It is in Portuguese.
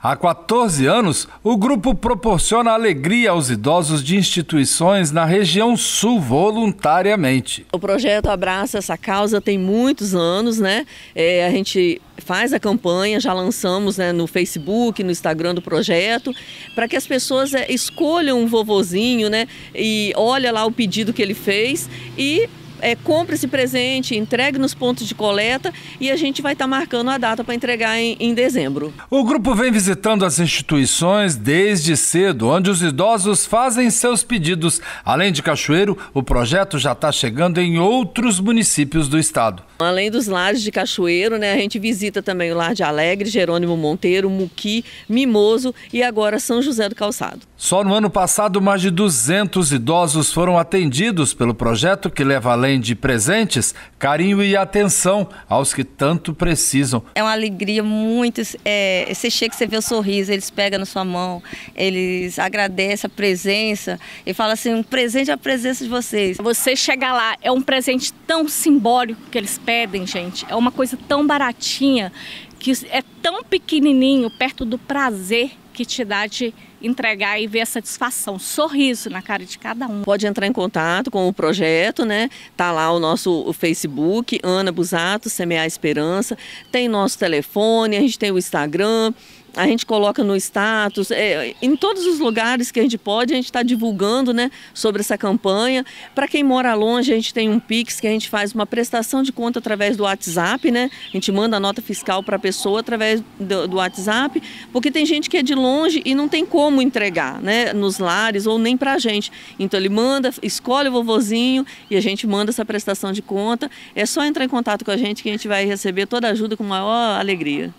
Há 14 anos, o grupo proporciona alegria aos idosos de instituições na região sul voluntariamente. O projeto abraça essa causa tem muitos anos, né? É, a gente faz a campanha, já lançamos né, no Facebook, no Instagram do projeto, para que as pessoas é, escolham um vovozinho, né? E olha lá o pedido que ele fez e é, compre esse presente, entregue nos pontos de coleta e a gente vai estar tá marcando a data para entregar em, em dezembro. O grupo vem visitando as instituições desde cedo, onde os idosos fazem seus pedidos. Além de Cachoeiro, o projeto já está chegando em outros municípios do estado. Além dos lares de Cachoeiro, né, a gente visita também o Lar de Alegre, Jerônimo Monteiro, Muqui, Mimoso e agora São José do Calçado. Só no ano passado, mais de 200 idosos foram atendidos pelo projeto que leva além além de presentes, carinho e atenção aos que tanto precisam. É uma alegria muito. É, você chega, você vê o sorriso, eles pegam na sua mão, eles agradecem a presença e falam assim: um presente é a presença de vocês. Você chegar lá, é um presente tão simbólico que eles pedem, gente. É uma coisa tão baratinha, que é tão pequenininho perto do prazer que te dá de entregar e ver a satisfação, sorriso na cara de cada um. Pode entrar em contato com o projeto, né? Tá lá o nosso Facebook, Ana Busato, Semear Esperança, tem nosso telefone, a gente tem o Instagram, a gente coloca no status, é, em todos os lugares que a gente pode, a gente está divulgando né, sobre essa campanha. Para quem mora longe, a gente tem um Pix que a gente faz uma prestação de conta através do WhatsApp, né? A gente manda a nota fiscal para a pessoa através do, do, WhatsApp, porque tem gente que é de longe e não tem como entregar, né? Nos lares ou nem para a gente. Então ele manda, escolhe o vovozinho e a gente manda essa prestação de conta. É só entrar em contato com a gente que a gente vai receber toda a ajuda com maior alegria.